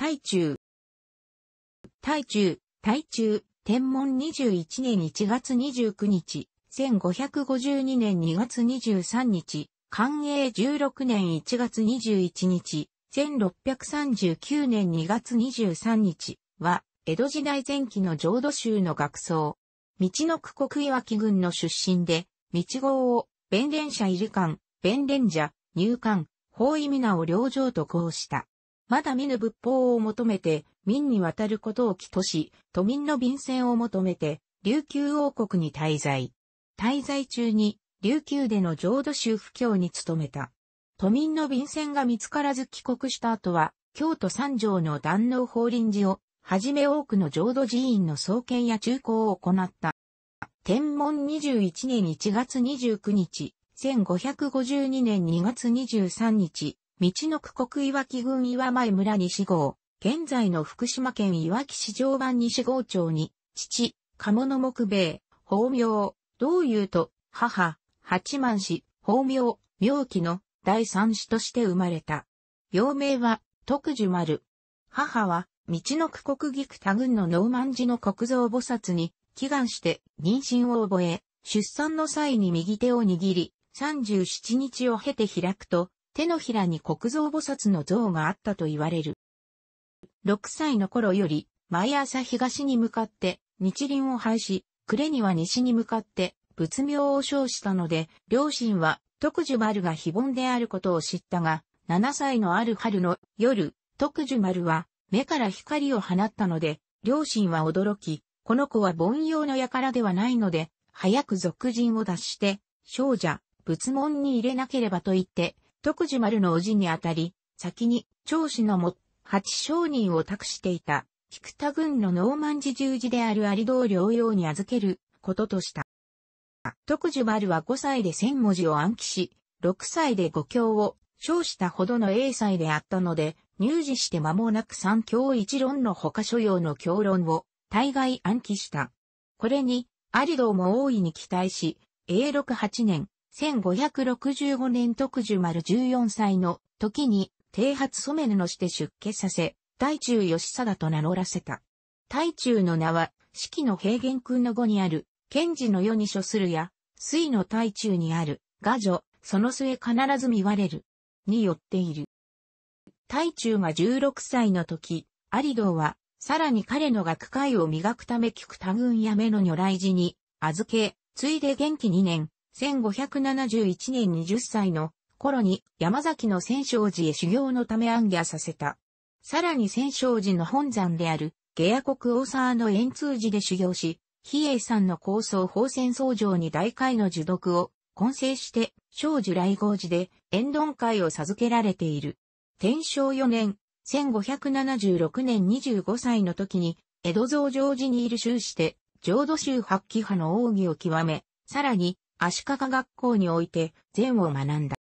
台中。台中、台中、天文21年1月29日、1552年2月23日、寛永16年1月21日、1639年2月23日は、江戸時代前期の浄土宗の学僧。道の区国岩木郡の出身で、道号を、弁連者入り館、弁連者、入館、法意皆を領城と号した。まだ見ぬ仏法を求めて、民に渡ることを起とし、都民の便箋を求めて、琉球王国に滞在。滞在中に、琉球での浄土宗布教に努めた。都民の便箋が見つからず帰国した後は、京都三条の壇能法輪寺を、はじめ多くの浄土寺院の創建や中興を行った。天文21年1月29日、1552年2月23日、道の区国岩木き郡岩前村西郷、現在の福島県岩木市常磐西郷町に、父、鴨の木兵衛、法名、道友と、母、八幡氏、法名、名記の第三子として生まれた。幼名は、徳樹丸。母は、道の区国菊区多郡の農満寺の国蔵菩薩に、祈願して妊娠を覚え、出産の際に右手を握り、37日を経て開くと、手のひらに国蔵菩薩の像があったと言われる。6歳の頃より、毎朝東に向かって、日輪を廃し、暮れには西に向かって、仏名を称したので、両親は、特樹丸が非凡であることを知ったが、7歳のある春の夜、特樹丸は、目から光を放ったので、両親は驚き、この子は凡庸の輩ではないので、早く俗人を脱して、少女、仏門に入れなければと言って、徳次丸の叔父にあたり、先に、長子のも、八商人を託していた、菊田軍のノーマン寺十字である有道領用に預けることとした。徳寿丸は5歳で千文字を暗記し、6歳で五教を称したほどの英才であったので、入寺して間もなく三教一論の他所要の教論を大概暗記した。これに、有道も大いに期待し、永禄8年、1565年特樹丸14歳の時に、低発染め布して出家させ、大中義貞と名乗らせた。大中の名は、四季の平原君の語にある、賢治の世に処するや、水の大中にある、画女、その末必ず見割れる、によっている。大中が16歳の時、有道は、さらに彼の学会を磨くため菊田軍や目の如来寺に、預け、ついで元気2年、1571年20歳の頃に山崎の千勝寺へ修行のため暗夜させた。さらに千勝寺の本山である下野国大沢の円通寺で修行し、比叡山の高僧法戦僧城に大会の受読を混成して、小樹来合寺で縁論会を授けられている。天正4年、1576年25歳の時に、江戸増上寺にいる州して、浄土宗八旗派の奥義を極め、さらに、足利学校において禅を学んだ。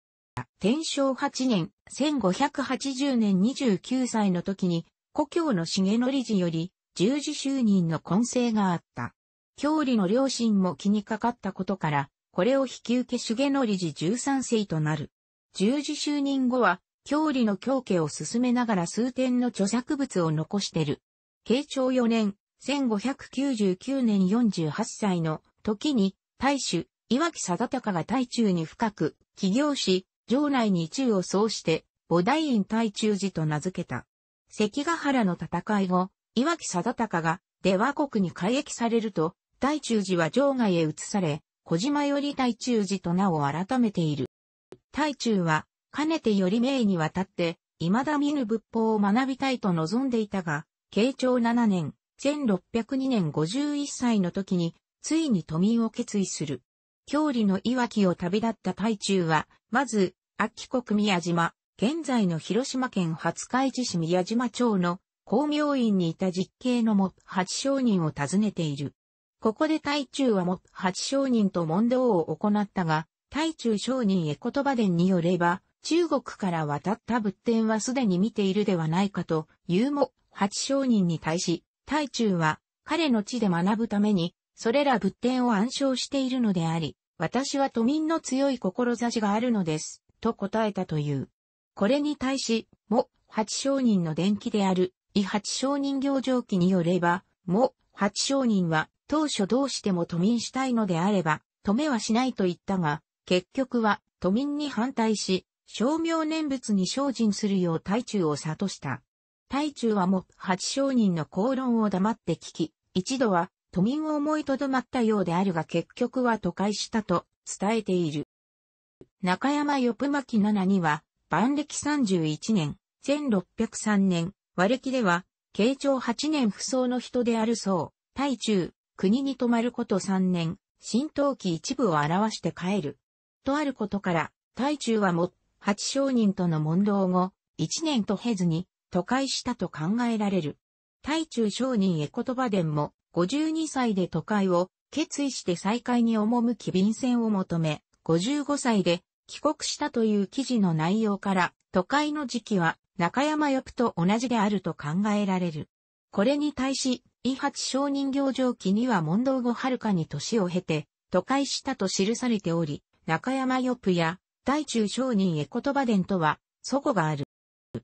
天正8年、1580年29歳の時に、故郷の重則寺より、十字就任の根性があった。郷里の両親も気にかかったことから、これを引き受け重則寺13世となる。十字就任後は、郷里の教家を進めながら数点の著作物を残してる。慶長4年、1599年48歳の時に、大主、岩木貞隆が大中に深く、起業し、城内に中を総して、菩提院大中寺と名付けた。関ヶ原の戦い後、岩木貞隆が、出羽国に改役されると、大中寺は城外へ移され、小島より大中寺と名を改めている。大中は、かねてより名にわたって、未だ見ぬ仏法を学びたいと望んでいたが、慶長7年、1602年51歳の時に、ついに都民を決意する。郷里のいわきを旅立った大中は、まず、秋国宮島、現在の広島県廿日市市宮島町の公明院にいた実刑のも八商人を訪ねている。ここで大中はも八商人と問答を行ったが、大中商人へ言葉伝によれば、中国から渡った仏典はすでに見ているではないかというも、八商人に対し、大中は彼の地で学ぶためにそれら仏典を暗唱しているのであり、私は都民の強い志があるのです、と答えたという。これに対し、も、八商人の伝記である、伊八商人行上記によれば、も、八商人は、当初どうしても都民したいのであれば、止めはしないと言ったが、結局は、都民に反対し、商名念仏に精進するよう大中を諭した。大中はも、八商人の口論を黙って聞き、一度は、都民を思いとどまったようであるが結局は都会したと伝えている。中山横巻七には、万暦31年、1603年、和暦では、慶長8年不相の人であるそう、大中、国に泊まること3年、新陶器一部を表して帰る。とあることから、大中はも、八商人との問答後、一年と経ずに、都会したと考えられる。大中商人へ言葉伝も、52歳で都会を決意して再会に赴き便箋を求め、55歳で帰国したという記事の内容から、都会の時期は中山翼と同じであると考えられる。これに対し、伊八商人行上記には問答後はるかに年を経て、都会したと記されており、中山ヨプや、大中商人エコトバ伝とは、祖語がある。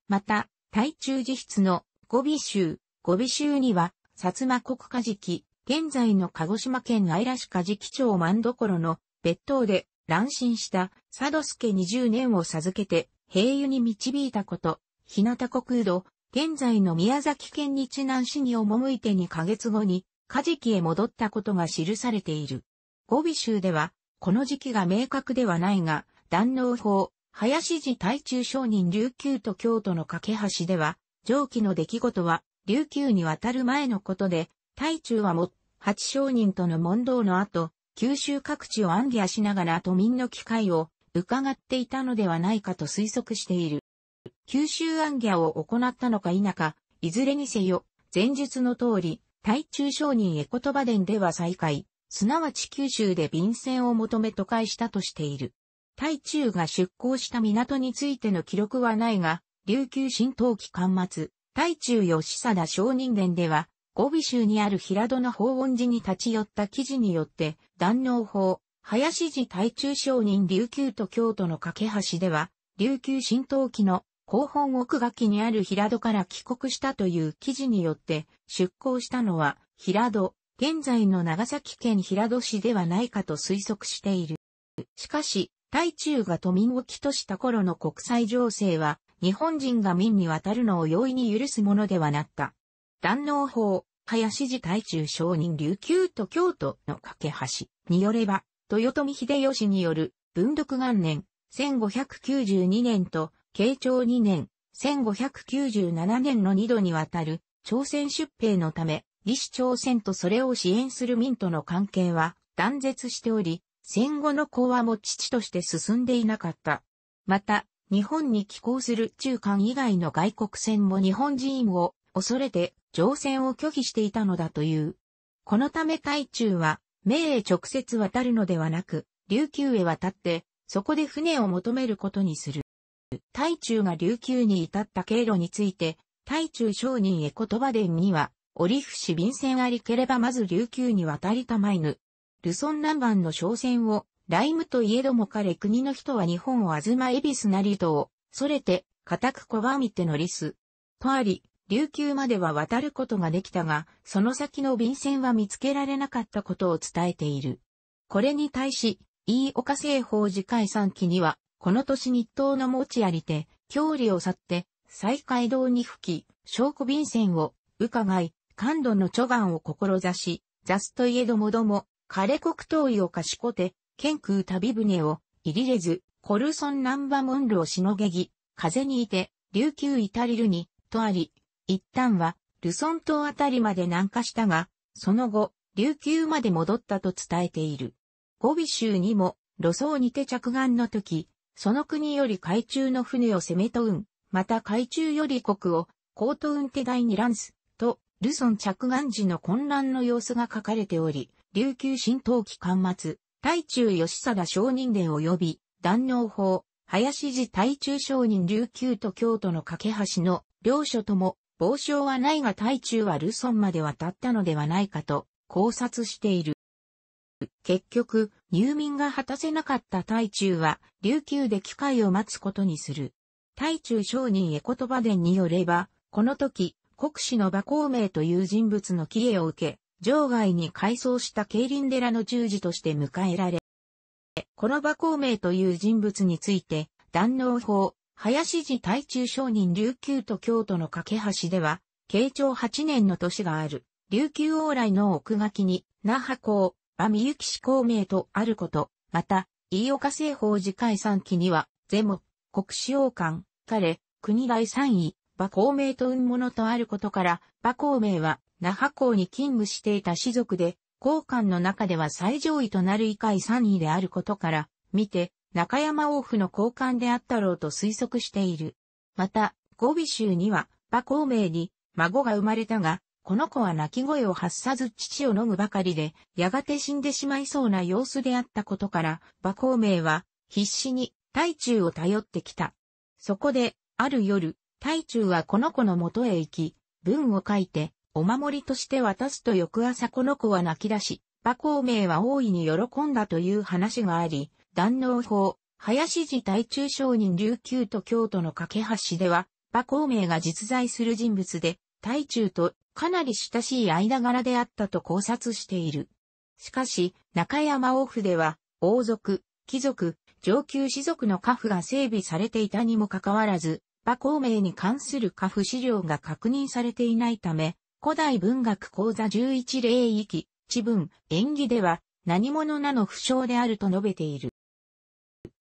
また、大中自筆の語尾集、語尾集には、薩摩国カジキ、現在の鹿児島県愛良市カジキ町万所の別当で乱心した佐渡助20年を授けて平湯に導いたこと、日向国土、現在の宮崎県日南市に赴いて2ヶ月後にカジキへ戻ったことが記されている。語尾集では、この時期が明確ではないが、断能法、林寺大中商人琉球と京都の架け橋では、上記の出来事は琉球に渡る前のことで、大中はも、八商人との問答の後、九州各地を暗夜しながら都民の機会を伺っていたのではないかと推測している。九州暗夜を行ったのか否か、いずれにせよ、前述の通り、大中商人へ言葉伝では再開、すなわち九州で便箋を求め都会したとしている。大中が出港した港についての記録はないが、琉球新冬期間末、大中吉貞小人伝では、五尾州にある平戸の法恩寺に立ち寄った記事によって、断能法、林寺大中商人琉球と京都の架け橋では、琉球新東記の後本奥垣にある平戸から帰国したという記事によって、出港したのは平戸、現在の長崎県平戸市ではないかと推測している。しかし、大中が都民を起とした頃の国際情勢は、日本人が民に渡るのを容易に許すものではなった。断納法、林寺大中商人琉球と京都の架け橋によれば、豊臣秀吉による文読元年、1592年と、慶長2年、1597年の2度にわたる朝鮮出兵のため、李氏朝鮮とそれを支援する民との関係は断絶しており、戦後の講和も父として進んでいなかった。また、日本に寄港する中間以外の外国船も日本人を恐れて乗船を拒否していたのだという。このため海中は、明へ直接渡るのではなく、琉球へ渡って、そこで船を求めることにする。大中が琉球に至った経路について、大中商人へ言葉伝には、折伏し便船ありければまず琉球に渡りたまいぬ。ルソン南蛮の商船をライムといえども彼国の人は日本をあずまエビスなりとを、それて、固く拒みてのリス。とあり、琉球までは渡ることができたが、その先の便船は見つけられなかったことを伝えている。これに対し、飯岡製法次回3期には、この年日東の持ちありて、郷里を去って、西海道に吹き、証拠便船を、伺い、感度の著願を志し、雑といえどもども、彼国東意を賢て、剣空旅船を、入れず、コルソン南波門路をしのげぎ、風にいて、琉球至りるに、とあり、一旦は、ルソン島あたりまで南下したが、その後、琉球まで戻ったと伝えている。ゴビ州にも、路層にて着岸の時、その国より海中の船を攻めと運、また海中より国を、高等運手台にランス、と、ルソン着岸時の混乱の様子が書かれており、琉球新透期間末、大中吉貞商人で及び、断能法、林寺大中商人琉球と京都の架け橋の両所とも、傍証はないが大中はルソンまで渡ったのではないかと考察している。結局、入民が果たせなかった大中は、琉球で機会を待つことにする。大中商人絵言葉伝によれば、この時、国士の馬孔明という人物の帰依を受け、場外に改装した競輪寺の十字として迎えられ、この馬孔明という人物について、断能法、林寺大中商人琉球と京都の架け橋では、慶長8年の年がある、琉球往来の奥書きに、那覇公、馬美幸氏孔明とあること、また、飯岡政法寺解散期には、ゼモ、国史王官、彼、国第3位、馬孔明と運物とあることから、馬孔明は、那覇港に勤務していた士族で、高官の中では最上位となる以下位3位であることから、見て、中山王府の高官であったろうと推測している。また、ゴビ州には、馬孔明に、孫が生まれたが、この子は泣き声を発さず父を飲むばかりで、やがて死んでしまいそうな様子であったことから、馬孔明は、必死に、大中を頼ってきた。そこで、ある夜、大中はこの子の元へ行き、文を書いて、お守りとして渡すと翌朝この子は泣き出し、馬孔明は大いに喜んだという話があり、断納法、林寺大中商人琉球と京都の架け橋では、馬孔明が実在する人物で、大中とかなり親しい間柄であったと考察している。しかし、中山王府では、王族、貴族、上級士族の家父が整備されていたにもかかわらず、馬孔明に関する家父資料が確認されていないため、古代文学講座11例域、地文、演技では、何者なの不詳であると述べている。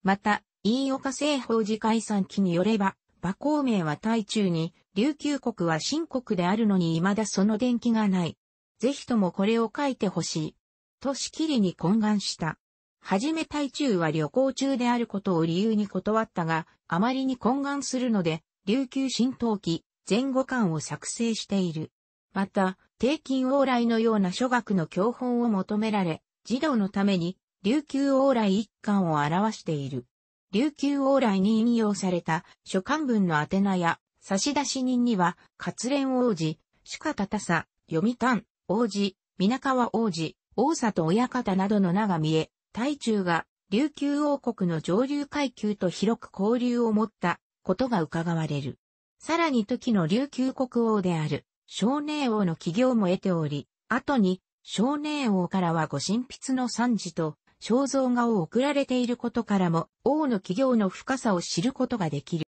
また、飯岡製法寺解散期によれば、馬孔明は大中に、琉球国は新国であるのに未だその伝記がない。ぜひともこれを書いてほしい。としきりに懇願した。はじめ大中は旅行中であることを理由に断ったが、あまりに懇願するので、琉球新陶期前後巻を作成している。また、定金往来のような諸学の教本を求められ、児童のために、琉球往来一巻を表している。琉球往来に引用された書簡文の宛名や差出人には、活連王子、主家たたさ、読谷、王子、皆川王子、大里親方などの名が見え、大中が琉球王国の上流階級と広く交流を持ったことが伺われる。さらに時の琉球国王である少年王の起業も得ており、後に、少年王からはご神筆の賛辞と、肖像画を送られていることからも、王の起業の深さを知ることができる。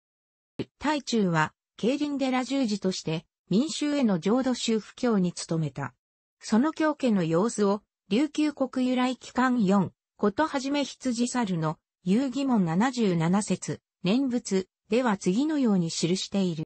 大中は、競輪寺十字として、民衆への浄土宗布教に努めた。その教家の様子を、琉球国由来期間4、ことはじめ羊猿の、遊戯門77節、念仏では次のように記している。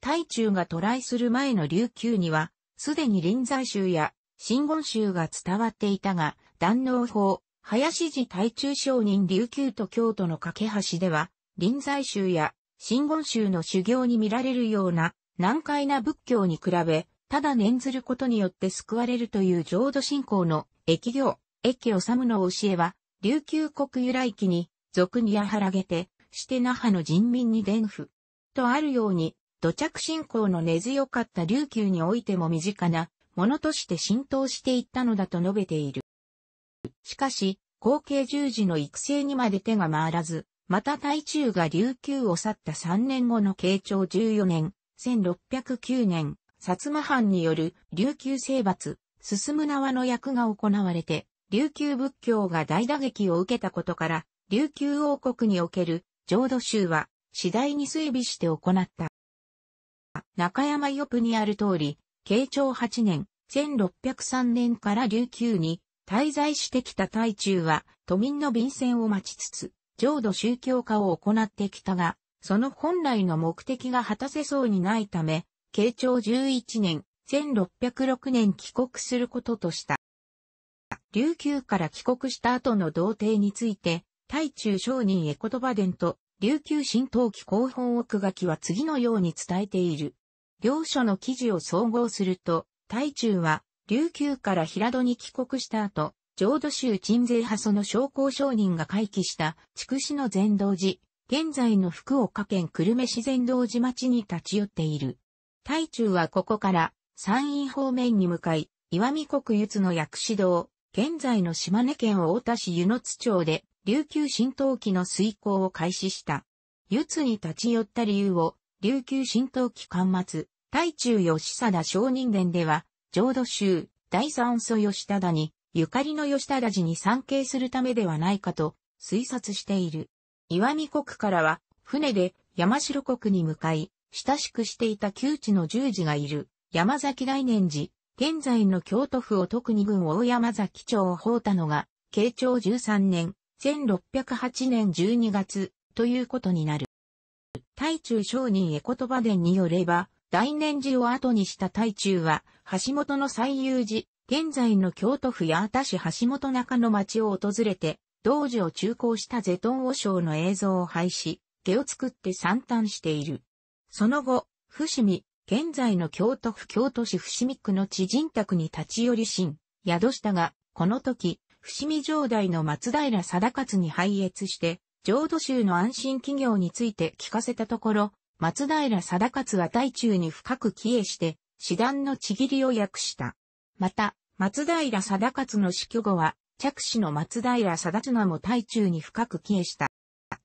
対中が渡来する前の琉球には、すでに臨済宗や真言宗が伝わっていたが、断納法、林寺対中商人琉球と京都の架け橋では、臨済宗や真言宗の修行に見られるような難解な仏教に比べ、ただ念ずることによって救われるという浄土信仰の疫行、疫治むの教えは、琉球国由来期に、俗にやはらげて、して那覇の人民に伝布。とあるように、土着信仰の根強かった琉球においても身近なものとして浸透していったのだと述べている。しかし、後継十字の育成にまで手が回らず、また大中が琉球を去った3年後の慶長14年、1609年、薩摩藩による琉球征伐、進む縄の役が行われて、琉球仏教が大打撃を受けたことから、琉球王国における浄土宗は次第に衰微して行った。中山よくにある通り、慶長8年、1603年から琉球に滞在してきた大中は都民の便箋を待ちつつ、浄土宗教化を行ってきたが、その本来の目的が果たせそうにないため、慶長11年、1606年帰国することとした。琉球から帰国した後の童貞について、大中商人へ言葉伝と、琉球新陶器広報奥書きは次のように伝えている。両書の記事を総合すると、大中は、琉球から平戸に帰国した後、浄土宗鎮西派その商工商人が回帰した筑紫の禅道寺、現在の福岡県久留米市禅道寺町に立ち寄っている。大中はここから山陰方面に向かい、岩見国津の薬師堂、現在の島根県大田市湯野津町で琉球新陶器の遂行を開始した。湯津に立ち寄った理由を琉球新東期間末、大中吉貞商人伝では、浄土宗、第三祖吉忠に、ゆかりの吉忠寺に参詣するためではないかと推察している。岩見国からは、船で山城国に向かい、親しくしていた旧地の十字がいる、山崎大念寺、現在の京都府を特に軍大山崎町を放たのが、慶長13年、1608年12月、ということになる。大中商人エコトバによれば、大年寺を後にした大中は、橋本の最有寺、現在の京都府八幡市橋本中の町を訪れて、道寺を中興したゼトン和尚の映像を廃し、毛を作って散端している。その後、伏見、現在の京都府京都市伏見区の知人宅に立ち寄り新、宿したが、この時、伏見城代の松平定勝に拝謁して、浄土宗の安心企業について聞かせたところ、松平貞勝は大中に深く帰依して、師団のちぎりを訳した。また、松平貞勝の死去後は、着手の松平貞綱も大中に深く帰依した。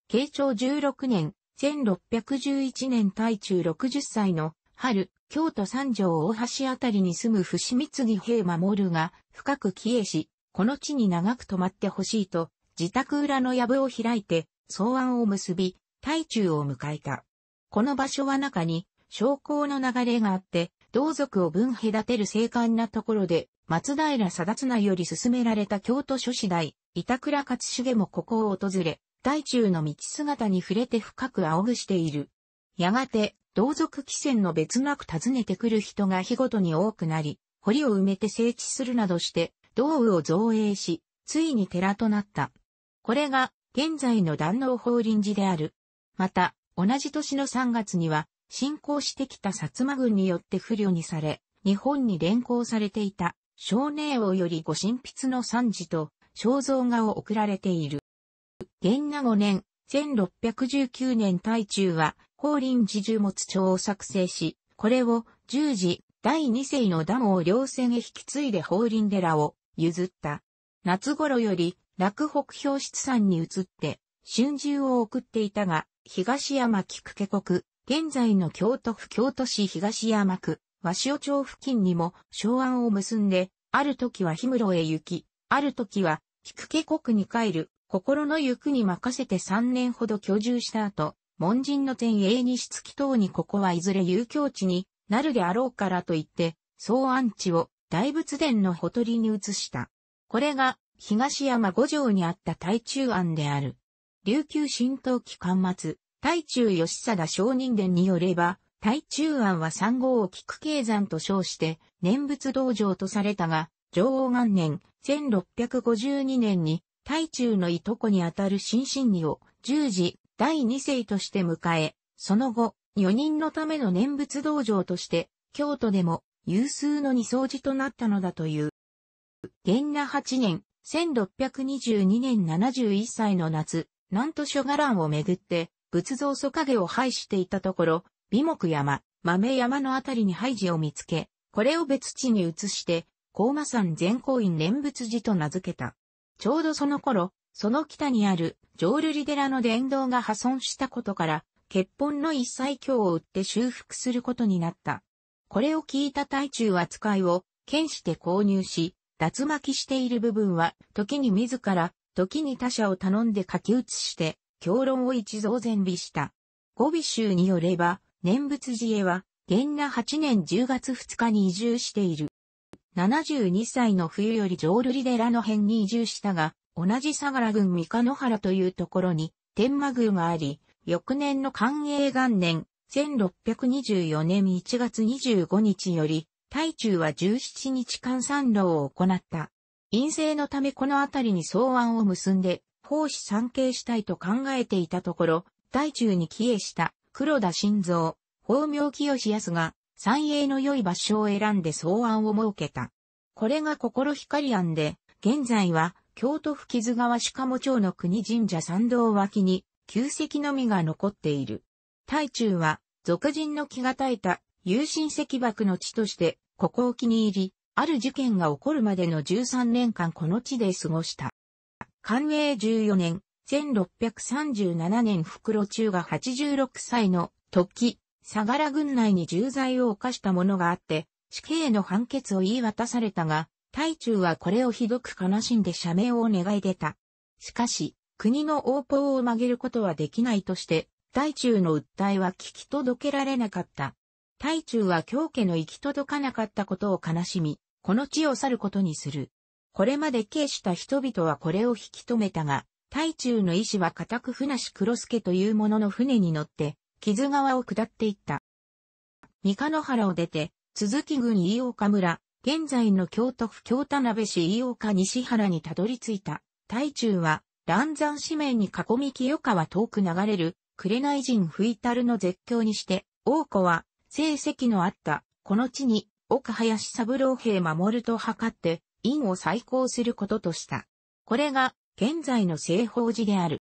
慶長16年、1611年大中60歳の春、京都三条大橋あたりに住む伏見継ぎ兵守が深く帰依し、この地に長く泊まってほしいと自宅裏の藪を開いて、草案を結び、大中を迎えた。この場所は中に、昇降の流れがあって、同族を分隔てる静観なところで、松平貞綱より進められた京都諸子大、板倉勝重もここを訪れ、大中の道姿に触れて深く仰ぐしている。やがて、同族汽船の別なく訪ねてくる人が日ごとに多くなり、堀を埋めて整地するなどして、道具を造営し、ついに寺となった。これが現在の壇能法輪寺である。また、同じ年の3月には、侵攻してきた薩摩軍によって不慮にされ、日本に連行されていた、少年王より御神筆の三寺と、肖像画を贈られている。元那五年、1619年大中は、法輪寺樹物帳を作成し、これを、十字、第二世のダムを両線へ引き継いで法輪寺を譲った。夏頃より、洛北表室山に移って、春秋を送っていたが、東山菊家国、現在の京都府京都市東山区、和潮町付近にも昭安を結んで、ある時は氷室へ行き、ある時は菊家国に帰る、心の行くに任せて3年ほど居住した後、門人の天永にしつき等にここはいずれ遊興地になるであろうからと言って、総安地を大仏殿のほとりに移した。これが東山五条にあった大中庵である。琉球新東期間末、大中吉貞商人伝によれば、大中庵は三号を菊慶山と称して、念仏道場とされたが、上王元年、1652年に、大中のいとこにあたる新神儀を、十字、第二世として迎え、その後、四人のための念仏道場として、京都でも有数の二掃除となったのだという。元那八年、1622年71歳の夏、南都諸伽藍をめぐって、仏像祖影を廃していたところ、美木山、豆山のあたりに廃寺を見つけ、これを別地に移して、高馬山善光院念仏寺と名付けた。ちょうどその頃、その北にある浄瑠璃寺の殿堂が破損したことから、結本の一切経を売って修復することになった。これを聞いた大中扱いを、剣して購入し、脱巻きしている部分は、時に自ら、時に他者を頼んで書き写して、教論を一増前備した。語尾集によれば、念仏寺へは、元那8年10月2日に移住している。72歳の冬より浄瑠璃寺の辺に移住したが、同じ相良郡三日野原というところに、天満宮があり、翌年の寛永元年、1624年1月25日より、大中は17日間参路を行った。陰性のためこの辺りに草案を結んで、奉仕参詣したいと考えていたところ、大中に帰依した黒田晋三、法名清康が、三栄の良い場所を選んで草案を設けた。これが心光案で、現在は、京都府木津川鹿本町の国神社参道脇に、旧石のみが残っている。大中は、俗人の気が絶えた、有心石爆の地として、ここを気に入り、ある事件が起こるまでの13年間この地で過ごした。寛永14年、1637年袋中が86歳の時、相良軍内に重罪を犯した者があって、死刑の判決を言い渡されたが、大中はこれをひどく悲しんで社名を願い出た。しかし、国の横暴を曲げることはできないとして、大中の訴えは聞き届けられなかった。大中は京家の行き届かなかったことを悲しみ、この地を去ることにする。これまで軽した人々はこれを引き止めたが、大中の意志は固く船し黒助というものの船に乗って、木津川を下っていった。三日野原を出て、鈴木郡飯岡村、現在の京都府京田辺市飯岡西原にたどり着いた。大中は、乱山四面に囲み清川遠く流れる、紅人吹いたるの絶叫にして、王子は、成績のあった、この地に、奥林三郎兵守ると測って、院を再興することとした。これが、現在の西方寺である。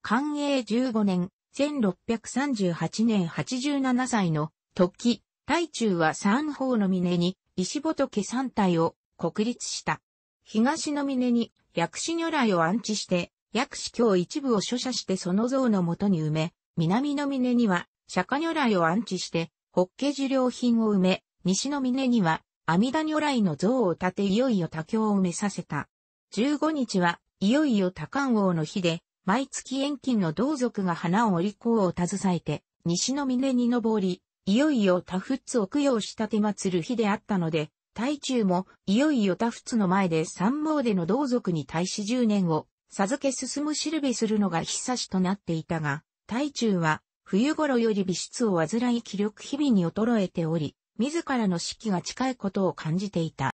寛永15年、1638年87歳の時、大中は三方の峰に石仏三体を国立した。東の峰に薬師如来を安置して、薬師教一部を書写してその像のもとに埋め、南の峰には釈迦如来を安置して、法華寺良品を埋め、西の峰には、阿弥陀如来の像を建ていよいよ多教を埋めさせた。15日はいよいよ多官王の日で、毎月遠近の同族が花を織り子を携えて、西の峰に登り、いよいよ多仏を供養したて祭る日であったので、大中もいよいよ多仏の前で三毛での同族に対し10年を授け進むしるべするのが久しとなっていたが、大中は冬頃より美質を患い気力日々に衰えており、自らの死期が近いことを感じていた。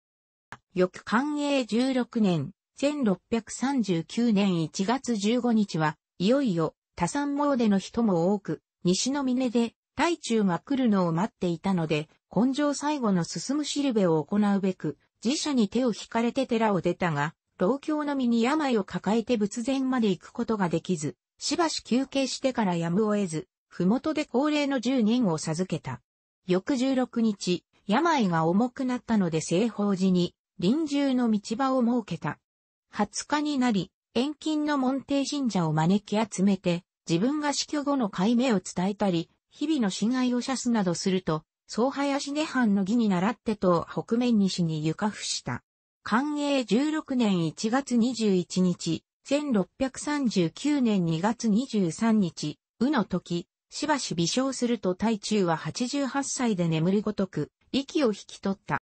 翌寛永16年、1639年1月15日は、いよいよ、多山詣の人も多く、西の峰で、大中が来るのを待っていたので、根性最後の進むしるべを行うべく、寺社に手を引かれて寺を出たが、老教の身に病を抱えて仏前まで行くことができず、しばし休憩してからやむを得ず、麓で恒例の10人を授けた。翌16日、病が重くなったので西法寺に臨終の道場を設けた。20日になり、遠近の門弟信者を招き集めて、自分が死去後の解明を伝えたり、日々の死骸を射すなどすると、総林ね藩の儀に倣ってと北面西に床伏した。寛永16年1月21日、1639年2月23日、宇の時、しばし微笑すると大中は88歳で眠るごとく、息を引き取った。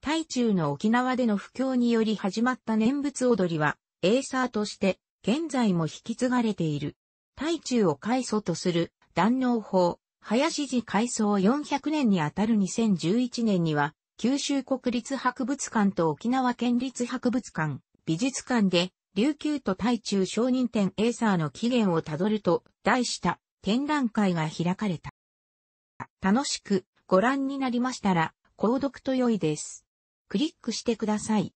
大中の沖縄での不況により始まった念仏踊りは、エーサーとして、現在も引き継がれている。大中を開祖とする、断納法、林寺改装400年にあたる2011年には、九州国立博物館と沖縄県立博物館、美術館で、琉球と大中承認店エーサーの起源をたどると題した展覧会が開かれた。楽しくご覧になりましたら、購読と良いです。クリックしてください。